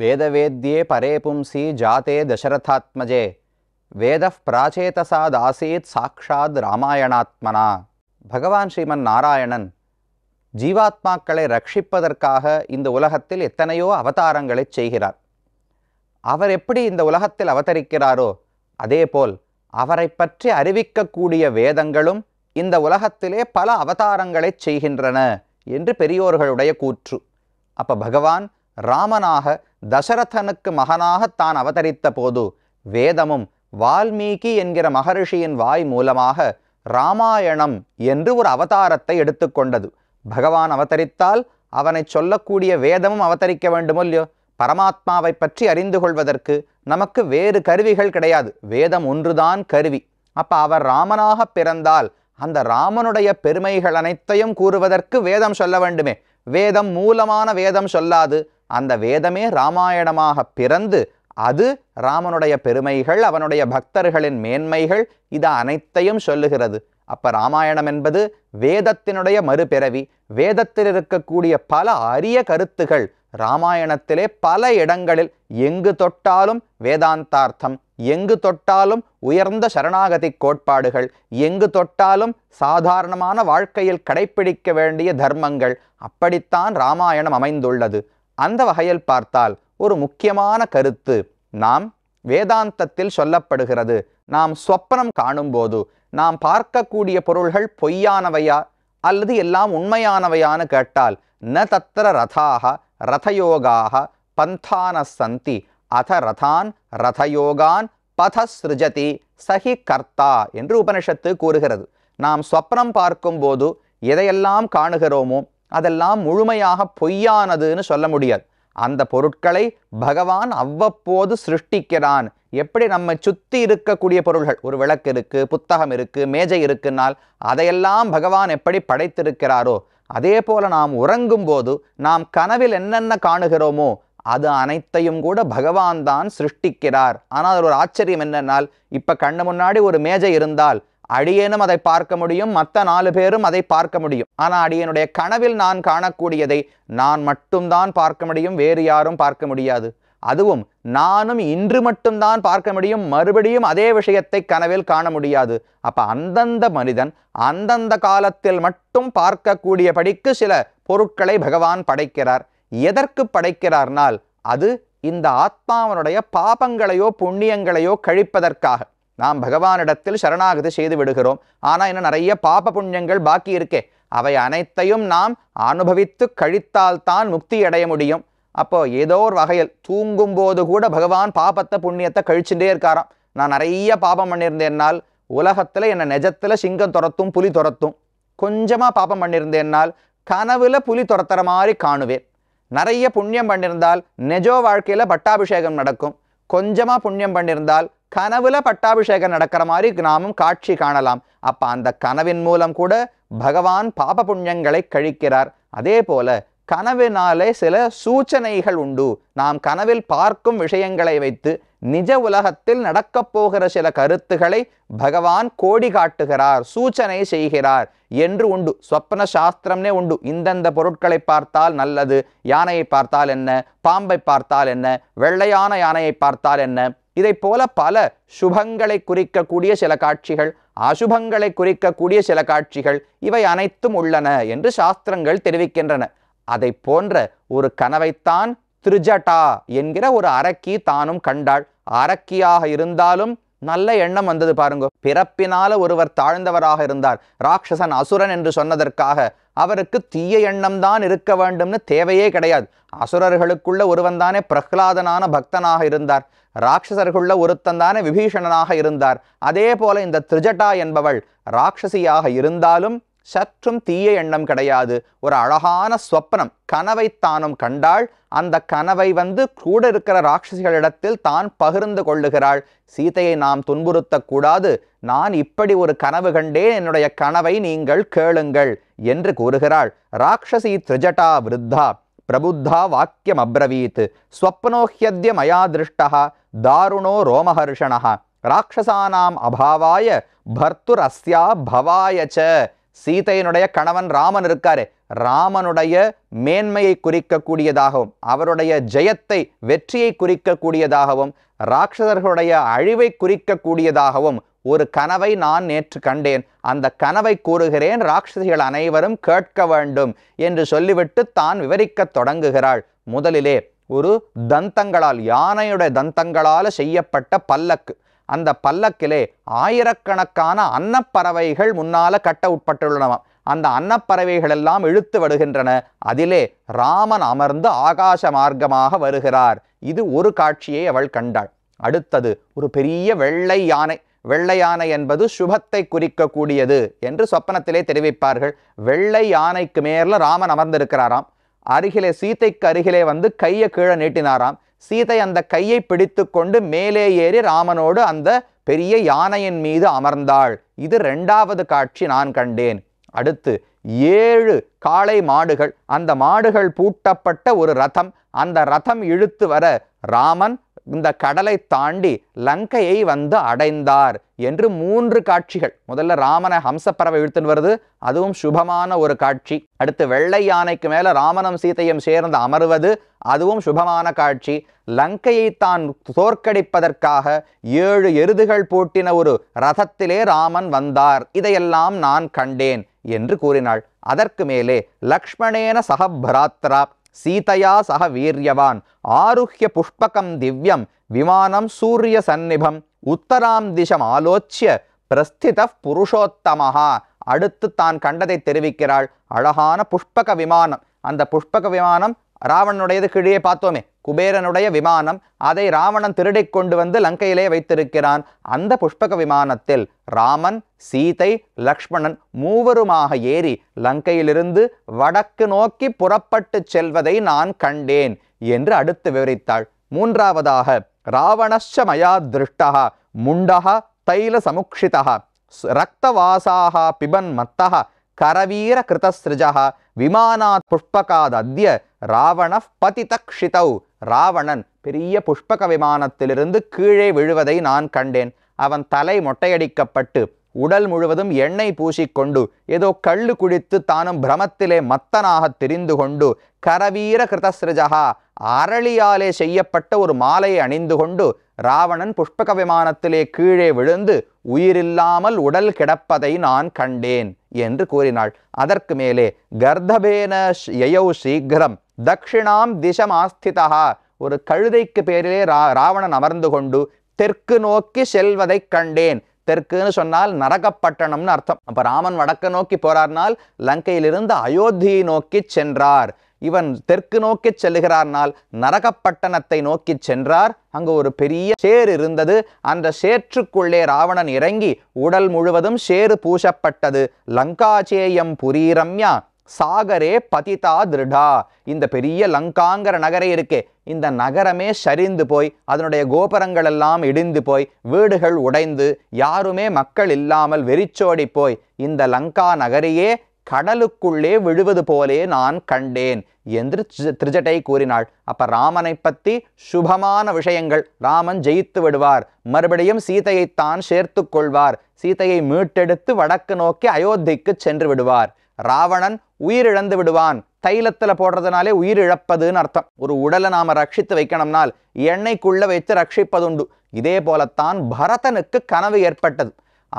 வேதவேத்யே பரேபும்சி పుంసి தசரதாத்மஜே வேத பிராச்சேதசாதாசீத் சாக்ஷாத் ராமாயணாத்மனா பகவான் ஸ்ரீமன் நாராயணன் ஜீவாத்மாக்களை ரட்சிப்பதற்காக இந்த உலகத்தில் எத்தனையோ அவதாரங்களை செய்கிறார் அவர் எப்படி இந்த உலகத்தில் அவதரிக்கிறாரோ அதேபோல் அவரை பற்றி அறிவிக்கக்கூடிய வேதங்களும் இந்த உலகத்திலே பல அவதாரங்களை செய்கின்றன என்று பெரியோர்களுடைய கூற்று அப்போ பகவான் ராமனாக தசரதனுக்கு மகனாக தான் அவதரித்த போது வேதமும் வால்மீகி என்கிற மகரிஷியின் வாய் மூலமாக ராமாயணம் என்று ஒரு அவதாரத்தை எடுத்துக்கொண்டது பகவான் அவதரித்தால் அவனை சொல்லக்கூடிய வேதமும் அவதரிக்க வேண்டுமோ இல்லையோ பரமாத்மாவை பற்றி அறிந்து கொள்வதற்கு நமக்கு வேறு கருவிகள் கிடையாது வேதம் ஒன்றுதான் கருவி அப்ப அவர் ராமனாக பிறந்தால் அந்த ராமனுடைய பெருமைகள் அனைத்தையும் கூறுவதற்கு வேதம் சொல்ல வேண்டுமே வேதம் மூலமான வேதம் சொல்லாது அந்த வேதமே ராமாயணமாக பிறந்து அது ராமனுடைய பெருமைகள் அவனுடைய பக்தர்களின் மேன்மைகள் இது அனைத்தையும் சொல்லுகிறது அப்ப ராமாயணம் என்பது வேதத்தினுடைய மறுபிறவி வேதத்தில் இருக்கக்கூடிய பல அரிய கருத்துகள் ராமாயணத்திலே பல இடங்களில் எங்கு தொட்டாலும் வேதாந்தார்த்தம் எங்கு தொட்டாலும் உயர்ந்த சரணாகதி கோட்பாடுகள் எங்கு தொட்டாலும் சாதாரணமான வாழ்க்கையில் கடைபிடிக்க வேண்டிய தர்மங்கள் அப்படித்தான் ராமாயணம் அமைந்துள்ளது அந்த வகையில் பார்த்தால் ஒரு முக்கியமான கருத்து நாம் வேதாந்தத்தில் சொல்லப்படுகிறது நாம் சொப்பனம் காணும்போது நாம் பார்க்கக்கூடிய பொருள்கள் பொய்யானவையா அல்லது எல்லாம் உண்மையானவையான்னு கேட்டால் ந தத்திர ரதாக ரதயோகாக பந்தான சந்தி அத ரதான் ரதயோகான் பத சிருஜதி சஹி கர்த்தா என்று உபனிஷத்து கூறுகிறது நாம் சொப்னம் பார்க்கும்போது எதையெல்லாம் காணுகிறோமோ அதெல்லாம் முழுமையாக பொய்யானதுன்னு சொல்ல முடியாது அந்த பொருட்களை பகவான் அவ்வப்போது சிருஷ்டிக்கிறான் எப்படி நம்ம சுற்றி இருக்கக்கூடிய பொருள்கள் ஒரு விளக்கு இருக்குது புத்தகம் இருக்குது மேஜை இருக்குன்னால் அதையெல்லாம் பகவான் எப்படி படைத்திருக்கிறாரோ அதே போல நாம் உறங்கும் போது நாம் கனவில் என்னென்ன காணுகிறோமோ அது அனைத்தையும் கூட பகவான் தான் சிருஷ்டிக்கிறார் ஆனால் ஒரு ஆச்சரியம் என்னென்னால் இப்போ கண்ணு முன்னாடி ஒரு மேஜை இருந்தால் அடியேனும் அதை பார்க்க முடியும் மற்ற நாலு பேரும் அதை பார்க்க முடியும் ஆனால் அடியனுடைய கனவில் நான் காணக்கூடியதை நான் மட்டும்தான் பார்க்க முடியும் வேறு யாரும் பார்க்க முடியாது அதுவும் நானும் இன்று மட்டும்தான் பார்க்க முடியும் மறுபடியும் அதே விஷயத்தை கனவில் காண முடியாது அப்ப அந்தந்த மனிதன் அந்தந்த காலத்தில் மட்டும் பார்க்கக்கூடியபடிக்கு சில பொருட்களை பகவான் படைக்கிறார் எதற்கு படைக்கிறார்னால் அது இந்த ஆத்மாவனுடைய பாபங்களையோ புண்ணியங்களையோ கழிப்பதற்காக நாம் பகவானிடத்தில் சரணாகதி செய்து விடுகிறோம் ஆனால் இன்னும் நிறைய பாப புண்ணியங்கள் பாக்கி இருக்கே அவை அனைத்தையும் நாம் அனுபவித்து கழித்தால்தான் முக்தி அடைய முடியும் அப்போ ஏதோ ஒரு வகையில் தூங்கும் போது கூட பகவான் பாபத்தை புண்ணியத்தை கழிச்சுட்டே இருக்காராம் நான் நிறைய பாபம் பண்ணியிருந்தேன்னால் உலகத்தில் என்னை நெஜத்தில் சிங்கம் துரத்தும் புலி துரத்தும் கொஞ்சமாக பாபம் பண்ணியிருந்தேன்னால் கனவுல புலி துரத்துற மாதிரி காணுவேன் நிறைய புண்ணியம் பண்ணியிருந்தால் நெஜோ வாழ்க்கையில் பட்டாபிஷேகம் நடக்கும் கொஞ்சமாக புண்ணியம் பண்ணியிருந்தால் கனவுல பட்டாபிஷேகம் நடக்கிற மாதிரி நாமும் காட்சி காணலாம் அப்ப அந்த கனவின் மூலம் கூட பகவான் பாப புண்ணியங்களை கழிக்கிறார் அதே போல கனவினாலே சில சூச்சனைகள் உண்டு நாம் கனவில் பார்க்கும் விஷயங்களை வைத்து நிஜ உலகத்தில் நடக்கப் போகிற சில கருத்துக்களை பகவான் கோடி காட்டுகிறார் சூச்சனை செய்கிறார் என்று உண்டு ஸ்வப்ன சாஸ்திரம்னே உண்டு இந்தந்த பொருட்களை பார்த்தால் நல்லது யானையை பார்த்தால் என்ன பாம்பை பார்த்தால் என்ன வெள்ளையான யானையை பார்த்தால் என்ன இதை போல பல சுபங்களை குறிக்கக்கூடிய சில காட்சிகள் அசுபங்களை குறிக்கக்கூடிய சில காட்சிகள் இவை அனைத்தும் உள்ளன என்று சாஸ்திரங்கள் தெரிவிக்கின்றன அதை போன்ற ஒரு கனவைத்தான் திருஜட்டா என்கிற ஒரு அரக்கி தானும் கண்டாள் அரக்கியாக இருந்தாலும் நல்ல எண்ணம் வந்தது பாருங்க பிறப்பினால ஒருவர் தாழ்ந்தவராக இருந்தார் ராட்சசன் அசுரன் என்று சொன்னதற்காக அவருக்கு தீய எண்ணம் தான் இருக்க வேண்டும்னு தேவையே கிடையாது அசுரர்களுக்குள்ள ஒருவன் தானே பிரஹ்லாதனான பக்தனாக இருந்தார் ராட்சசர்களுள்ள ஒருத்தன் தானே விபீஷணனாக இருந்தார் அதே போல இந்த திருஜட்டா என்பவள் ராட்சசியாக இருந்தாலும் சற்றும் தீய எண்ணம் கிடையாது ஒரு அழகான ஸ்வப்னம் கனவை தானும் கண்டாள் அந்த கனவை வந்து கூட இருக்கிற ராட்சசிகளிடத்தில் தான் பகிர்ந்து கொள்ளுகிறாள் சீதையை நாம் துன்புறுத்தக்கூடாது நான் இப்படி ஒரு கனவு கண்டேன் என்னுடைய கனவை நீங்கள் கேளுங்கள் என்று கூறுகிறாள் ராட்சசி த்ரிஜடா விருத்தா பிரபுத்தா வாக்கியம் அப்ரவீத் ஸ்வப்னோஹியத்ய மயா திருஷ்டா தாருணோ ரோமஹர்ஷணா ராட்சசானாம் அபாவாய பர்த்துரஸ்யா பவாய ச சீதையினுடைய கணவன் ராமன் இருக்காரு ராமனுடைய மேன்மையை குறிக்கக்கூடியதாகவும் அவருடைய ஜெயத்தை வெற்றியை குறிக்கக்கூடியதாகவும் ராட்சதர்களுடைய அழிவை குறிக்கக்கூடியதாகவும் ஒரு கனவை நான் நேற்று கண்டேன் அந்த கனவை கூறுகிறேன் ராட்சசிகள் அனைவரும் கேட்க வேண்டும் என்று சொல்லிவிட்டு தான் விவரிக்கத் தொடங்குகிறாள் முதலிலே ஒரு தந்தங்களால் யானையுடைய தந்தங்களால் செய்யப்பட்ட பல்லக்கு அந்த பல்லக்கிலே ஆயிரக்கணக்கான அன்னப்பறவைகள் முன்னால கட்ட உட்பட்டுள்ளனவாம் அந்த அன்னப்பறவைகள் எல்லாம் இழுத்து வருகின்றன அதிலே ராமன் அமர்ந்து ஆகாச மார்க்கமாக வருகிறார் இது ஒரு காட்சியை அவள் கண்டாள் அடுத்தது ஒரு பெரிய வெள்ளை யானை வெள்ளை யானை என்பது சுபத்தை குறிக்கக்கூடியது என்று சொப்பனத்திலே தெரிவிப்பார்கள் வெள்ளை யானைக்கு மேல ராமன் அமர்ந்திருக்கிறாராம் அருகிலே சீத்தைக்கு அருகிலே வந்து கையை கீழே நீட்டினாராம் சீதை அந்த கையை பிடித்து கொண்டு மேலே ஏறி ராமனோடு அந்த பெரிய யானையின் மீது அமர்ந்தாள் இது ரெண்டாவது காட்சி நான் கண்டேன் அடுத்து ஏழு காளை மாடுகள் அந்த மாடுகள் பூட்டப்பட்ட ஒரு ரதம் அந்த ரதம் இழுத்து வர ராமன் இந்த கடலை தாண்டி லங்கையை வந்து அடைந்தார் என்று மூன்று காட்சிகள் முதல்ல ராமனை ஹம்சப்பறவை இழுத்துன்னு வருது அதுவும் சுபமான ஒரு காட்சி அடுத்து வெள்ளை யானைக்கு மேலே ராமனும் சீதையும் சேர்ந்து அமர்வது அதுவும் சுபமான காட்சி லங்கையை தான் தோற்கடிப்பதற்காக ஏழு எருதுகள் பூட்டின ஒரு ரதத்திலே ராமன் வந்தார் இதையெல்லாம் நான் கண்டேன் என்று கூறினாள் அதற்கு மேலே லக்ஷ்மணேன பராத்ரா சீதையா சக வீரியவான் ஆருஹ்ய புஷ்பகம் திவ்யம் விமானம் சூரிய சந்நிபம் உத்தராம் திசம் ஆலோச்சிய பிரஸ்தித புருஷோத்தமஹா அடுத்து தான் கண்டதை தெரிவிக்கிறாள் அழகான புஷ்பக விமானம் அந்த புஷ்பக விமானம் ராவணனுடையது கீழே பார்த்தோமே குபேரனுடைய விமானம் அதை ராவணன் திருடி கொண்டு வந்து லங்கையிலே வைத்திருக்கிறான் அந்த புஷ்பக விமானத்தில் ராமன் சீதை லக்ஷ்மணன் மூவருமாக ஏறி லங்கையிலிருந்து வடக்கு நோக்கி புறப்பட்டு செல்வதை நான் கண்டேன் என்று அடுத்து விவரித்தாள் மூன்றாவதாக ராவணஸ்ச மயா திருஷ்டா முண்டகா தைல சமுக்ஷிதா ரக்தவாசாக பிபன் மத்தகா கரவீர கிருதசிருஜா விமானாத் புஷ்பகாத் அத்திய ராவண பதிதக்ஷிதௌ ராவணன் பெரிய புஷ்பக விமானத்திலிருந்து கீழே விழுவதை நான் கண்டேன் அவன் தலை மொட்டையடிக்கப்பட்டு உடல் முழுவதும் எண்ணெய் பூசிக்கொண்டு ஏதோ கள்ளு குடித்து தானும் பிரமத்திலே மத்தனாக தெரிந்து கொண்டு கரவீர கிருதசிரஜகா அரளியாலே செய்யப்பட்ட ஒரு மாலையை அணிந்து கொண்டு ராவணன் புஷ்பக விமானத்திலே கீழே விழுந்து உயிரில்லாமல் உடல் கிடப்பதை நான் கண்டேன் என்று கூறினாள் அதற்கு மேலே கர்தபேன யயௌ சீக்கிரம் தக்ஷிணாம் ஆஸ்திதா ஒரு கழுதைக்கு பேரிலே ரா ராவணன் அமர்ந்து கொண்டு தெற்கு நோக்கி செல்வதை கண்டேன் தெற்குன்னு சொன்னால் நரகப்பட்டணம்னு அர்த்தம் அப்போ ராமன் வடக்கு நோக்கி போறார்னால் லங்கையிலிருந்து அயோத்தியை நோக்கி சென்றார் இவன் தெற்கு நோக்கி செல்கிறார்னால் நரகப்பட்டணத்தை நோக்கி சென்றார் அங்கு ஒரு பெரிய சேர் இருந்தது அந்த சேற்றுக்குள்ளே ராவணன் இறங்கி உடல் முழுவதும் சேறு பூசப்பட்டது லங்காச்சேயம் புரீரம்யா சாகரே பதிதா திருடா இந்த பெரிய லங்காங்கிற நகரே இருக்கே இந்த நகரமே சரிந்து போய் அதனுடைய கோபுரங்கள் எல்லாம் இடிந்து போய் வீடுகள் உடைந்து யாருமே மக்கள் இல்லாமல் வெறிச்சோடி போய் இந்த லங்கா நகரையே கடலுக்குள்ளே விழுவது போலே நான் கண்டேன் என்று திருஜட்டை கூறினாள் அப்ப ராமனை பத்தி சுபமான விஷயங்கள் ராமன் ஜெயித்து விடுவார் மறுபடியும் சீதையைத்தான் சேர்த்து கொள்வார் சீதையை மீட்டெடுத்து வடக்கு நோக்கி அயோத்திக்கு சென்று விடுவார் ராவணன் உயிரிழந்து விடுவான் தைலத்தில் போடுறதுனாலே உயிர் இழப்பதுன்னு அர்த்தம் ஒரு உடலை நாம் ரட்சித்து வைக்கணும்னால் எண்ணெய்க்குள்ளே வைத்து ரட்சிப்பதுண்டு இதே போலத்தான் பரதனுக்கு கனவு ஏற்பட்டது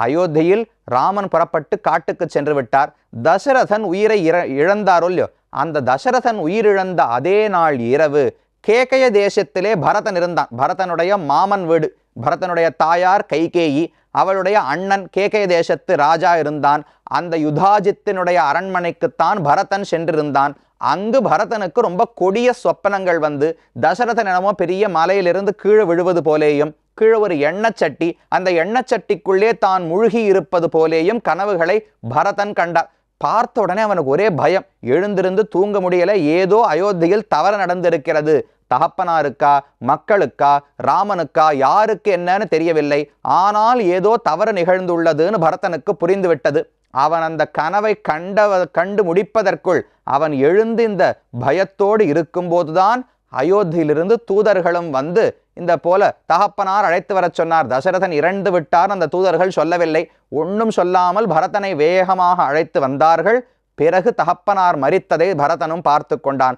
அயோத்தியில் ராமன் புறப்பட்டு காட்டுக்கு சென்று விட்டார் தசரதன் உயிரை இற இழந்தாரோ இல்லையோ அந்த தசரதன் உயிரிழந்த அதே நாள் இரவு கேகய தேசத்திலே பரதன் இருந்தான் பரதனுடைய மாமன் வீடு பரதனுடைய தாயார் கைகேயி அவளுடைய அண்ணன் கேகய தேசத்து ராஜா இருந்தான் அந்த யுதாஜித்தினுடைய அரண்மனைக்குத்தான் பரதன் சென்றிருந்தான் அங்கு பரதனுக்கு ரொம்ப கொடிய சொப்பனங்கள் வந்து தசரதன் பெரிய மலையிலிருந்து கீழே விழுவது போலேயும் கீழே ஒரு எண்ணச்சட்டி அந்த எண்ணச்சட்டிக்குள்ளே தான் முழுகி இருப்பது போலேயும் கனவுகளை பரதன் கண்டார் பார்த்த உடனே அவனுக்கு ஒரே பயம் எழுந்திருந்து தூங்க முடியல ஏதோ அயோத்தியில் தவறு நடந்திருக்கிறது தகப்பனாருக்கா மக்களுக்கா ராமனுக்கா யாருக்கு என்னன்னு தெரியவில்லை ஆனால் ஏதோ தவறு நிகழ்ந்துள்ளதுன்னு பரதனுக்கு புரிந்துவிட்டது அவன் அந்த கனவை கண்டவ கண்டு முடிப்பதற்குள் அவன் எழுந்து இந்த பயத்தோடு இருக்கும்போதுதான் அயோத்தியிலிருந்து தூதர்களும் வந்து இந்த போல தகப்பனார் அழைத்து வரச் சொன்னார் தசரதன் இறந்து விட்டார் அந்த தூதர்கள் சொல்லவில்லை ஒன்றும் சொல்லாமல் பரதனை வேகமாக அழைத்து வந்தார்கள் பிறகு தகப்பனார் மறித்ததை பரதனும் பார்த்து கொண்டான்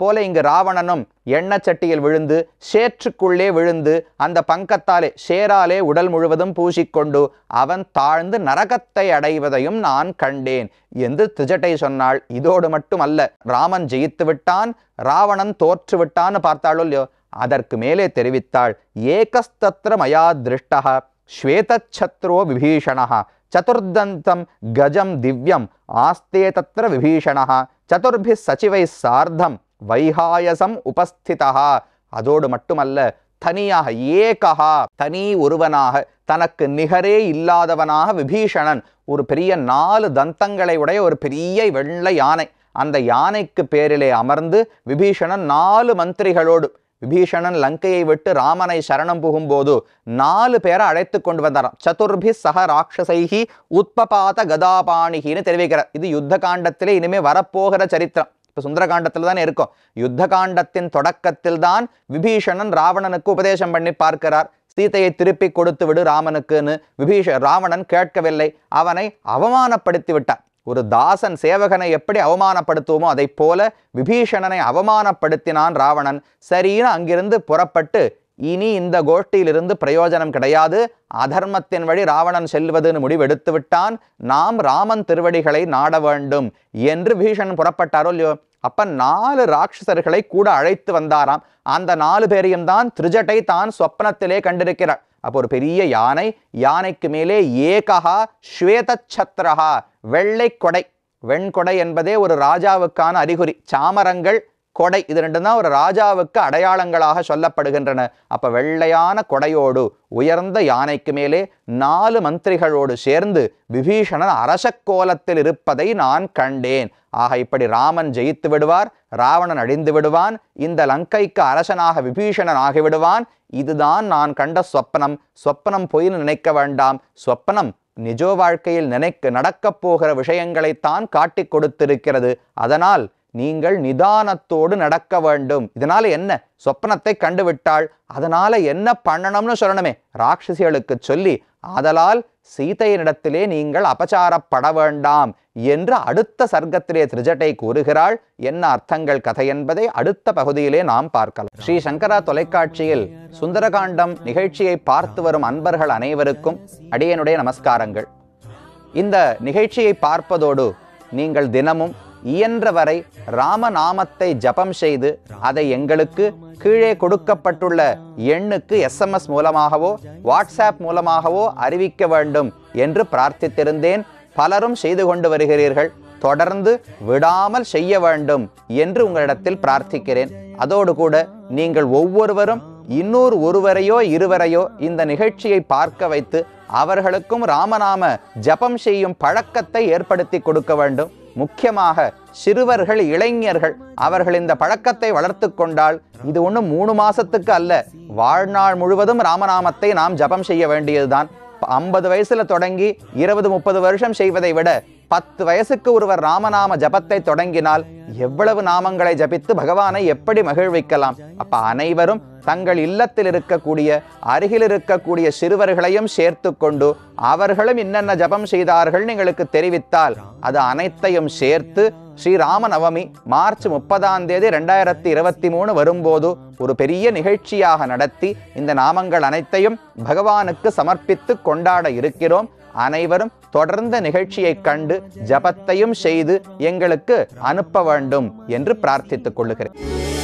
போல இங்கு ராவணனும் சட்டியில் விழுந்து சேற்றுக்குள்ளே விழுந்து அந்த பங்கத்தாலே சேராலே உடல் முழுவதும் பூசிக்கொண்டு அவன் தாழ்ந்து நரகத்தை அடைவதையும் நான் கண்டேன் என்று திஜட்டை சொன்னாள் இதோடு மட்டும் அல்ல ராமன் ஜெயித்து விட்டான் ராவணன் தோற்று விட்டான்னு பார்த்தாளோ இல்லையோ அதற்கு மேலே தெரிவித்தாள் ஏகஸ்தத்திர மயா திருஷ்டா ஸ்வேதச்சத்ரோ விபீஷணா சதுர்தந்தம் கஜம் திவ்யம் ஆஸ்தே தத்திர விபீஷணः சதுர்பி சச்சிவை சார்தம் வைகாயசம் உபஸ்திதா அதோடு மட்டுமல்ல தனியாக ஏகா தனி ஒருவனாக தனக்கு நிகரே இல்லாதவனாக விபீஷணன் ஒரு பெரிய நாலு தந்தங்களை உடைய ஒரு பெரிய வெள்ளை யானை அந்த யானைக்கு பேரிலே அமர்ந்து விபீஷணன் நாலு மந்திரிகளோடு விபீஷணன் லங்கையை விட்டு ராமனை சரணம் புகும்போது நாலு பேரை அழைத்து கொண்டு வந்தாராம் சதுர்பி சக ராட்சசைகி உத்பபாத கதாபாணிகின்னு தெரிவிக்கிறார் இது யுத்த காண்டத்திலே இனிமே வரப்போகிற சரித்திரம் இப்போ சுந்தரகாண்டத்தில் தானே இருக்கும் யுத்த காண்டத்தின் தொடக்கத்தில் தான் விபீஷணன் ராவணனுக்கு உபதேசம் பண்ணி பார்க்கிறார் சீதையை திருப்பி கொடுத்து விடு ராமனுக்குன்னு விபீஷ ராவணன் கேட்கவில்லை அவனை அவமானப்படுத்தி விட்டான் ஒரு தாசன் சேவகனை எப்படி அவமானப்படுத்துவோமோ அதை போல விபீஷணனை அவமானப்படுத்தினான் ராவணன் சரின்னு அங்கிருந்து புறப்பட்டு இனி இந்த கோஷ்டியிலிருந்து பிரயோஜனம் கிடையாது அதர்மத்தின் வழி ராவணன் செல்வதுன்னு முடிவெடுத்து விட்டான் நாம் ராமன் திருவடிகளை நாட வேண்டும் என்று பீஷன் புறப்பட்டாரோ இல்லையோ அப்ப நாலு ராட்சசர்களை கூட அழைத்து வந்தாராம் அந்த நாலு பேரையும் தான் திருஜட்டை தான் சொப்னத்திலே கண்டிருக்கிறார் அப்போ ஒரு பெரிய யானை யானைக்கு மேலே ஏகஹா ஸ்வேதச்சத்ரஹா வெள்ளை கொடை வெண்கொடை என்பதே ஒரு ராஜாவுக்கான அறிகுறி சாமரங்கள் கொடை இது ரெண்டும் தான் ஒரு ராஜாவுக்கு அடையாளங்களாக சொல்லப்படுகின்றன அப்போ வெள்ளையான கொடையோடு உயர்ந்த யானைக்கு மேலே நாலு மந்திரிகளோடு சேர்ந்து விபீஷணன் அரச கோலத்தில் இருப்பதை நான் கண்டேன் ஆக இப்படி ராமன் ஜெயித்து விடுவார் ராவணன் அழிந்து விடுவான் இந்த லங்கைக்கு அரசனாக விபீஷணன் ஆகிவிடுவான் இதுதான் நான் கண்ட சொப்பனம் சொப்பனம் பொய்னு நினைக்க வேண்டாம் சொப்பனம் நிஜோ வாழ்க்கையில் நினைக்க நடக்கப் போகிற விஷயங்களைத்தான் காட்டிக் கொடுத்திருக்கிறது அதனால் நீங்கள் நிதானத்தோடு நடக்க வேண்டும் இதனால என்ன சொப்பனத்தை கண்டுவிட்டாள் அதனால என்ன பண்ணணும்னு சொல்லணுமே ராட்சசிகளுக்கு சொல்லி ஆதலால் சீதையனிடத்திலே நீங்கள் அபச்சாரப்பட வேண்டாம் என்று அடுத்த சர்க்கத்திலே திருஜட்டை கூறுகிறாள் என்ன அர்த்தங்கள் கதை என்பதை அடுத்த பகுதியிலே நாம் பார்க்கலாம் ஸ்ரீ சங்கரா தொலைக்காட்சியில் சுந்தரகாண்டம் நிகழ்ச்சியை பார்த்து வரும் அன்பர்கள் அனைவருக்கும் அடியனுடைய நமஸ்காரங்கள் இந்த நிகழ்ச்சியை பார்ப்பதோடு நீங்கள் தினமும் இயன்றவரை ராமநாமத்தை ஜபம் செய்து அதை எங்களுக்கு கீழே கொடுக்கப்பட்டுள்ள எண்ணுக்கு எஸ்எம்எஸ் மூலமாகவோ வாட்ஸ்அப் மூலமாகவோ அறிவிக்க வேண்டும் என்று பிரார்த்தித்திருந்தேன் பலரும் செய்து கொண்டு வருகிறீர்கள் தொடர்ந்து விடாமல் செய்ய வேண்டும் என்று உங்களிடத்தில் பிரார்த்திக்கிறேன் அதோடு கூட நீங்கள் ஒவ்வொருவரும் இன்னொரு ஒருவரையோ இருவரையோ இந்த நிகழ்ச்சியை பார்க்க வைத்து அவர்களுக்கும் ராமநாம ஜபம் செய்யும் பழக்கத்தை ஏற்படுத்தி கொடுக்க வேண்டும் முக்கியமாக சிறுவர்கள் இளைஞர்கள் அவர்கள் இந்த பழக்கத்தை வளர்த்து கொண்டால் இது ஒன்றும் மூணு மாசத்துக்கு அல்ல வாழ்நாள் முழுவதும் ராமநாமத்தை நாம் ஜபம் செய்ய வேண்டியதுதான் ஐம்பது வயசுல தொடங்கி இருபது முப்பது வருஷம் செய்வதை விட பத்து வயசுக்கு ஒருவர் ராமநாம ஜபத்தை தொடங்கினால் எவ்வளவு நாமங்களை ஜபித்து பகவானை எப்படி மகிழ்விக்கலாம் அப்ப அனைவரும் தங்கள் இல்லத்தில் இருக்கக்கூடிய அருகில் இருக்கக்கூடிய சிறுவர்களையும் சேர்த்து கொண்டு அவர்களும் என்னென்ன ஜபம் செய்தார்கள் எங்களுக்கு தெரிவித்தால் அது அனைத்தையும் சேர்த்து ஸ்ரீராம நவமி மார்ச் முப்பதாம் தேதி ரெண்டாயிரத்தி இருபத்தி மூணு வரும்போது ஒரு பெரிய நிகழ்ச்சியாக நடத்தி இந்த நாமங்கள் அனைத்தையும் பகவானுக்கு சமர்ப்பித்து கொண்டாட இருக்கிறோம் அனைவரும் தொடர்ந்த நிகழ்ச்சியை கண்டு ஜபத்தையும் செய்து எங்களுக்கு அனுப்ப வேண்டும் என்று பிரார்த்தித்துக் கொள்ளுகிறேன்